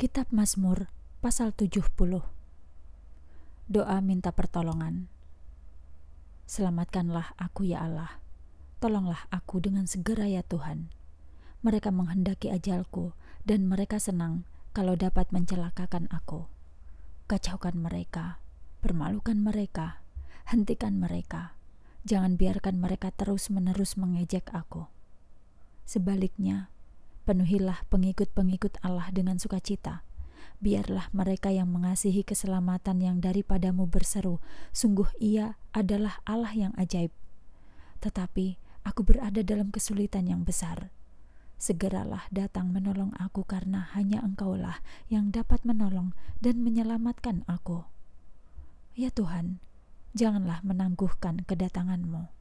Kitab Mazmur pasal 70 Doa minta pertolongan Selamatkanlah aku ya Allah Tolonglah aku dengan segera ya Tuhan Mereka menghendaki ajalku dan mereka senang kalau dapat mencelakakan aku Kacaukan mereka, permalukan mereka, hentikan mereka Jangan biarkan mereka terus-menerus mengejek aku Sebaliknya, Penuhilah pengikut-pengikut Allah dengan sukacita. Biarlah mereka yang mengasihi keselamatan yang daripadamu berseru, sungguh ia adalah Allah yang ajaib. Tetapi aku berada dalam kesulitan yang besar. Segeralah datang menolong aku karena hanya engkaulah yang dapat menolong dan menyelamatkan aku. Ya Tuhan, janganlah menangguhkan kedatanganmu.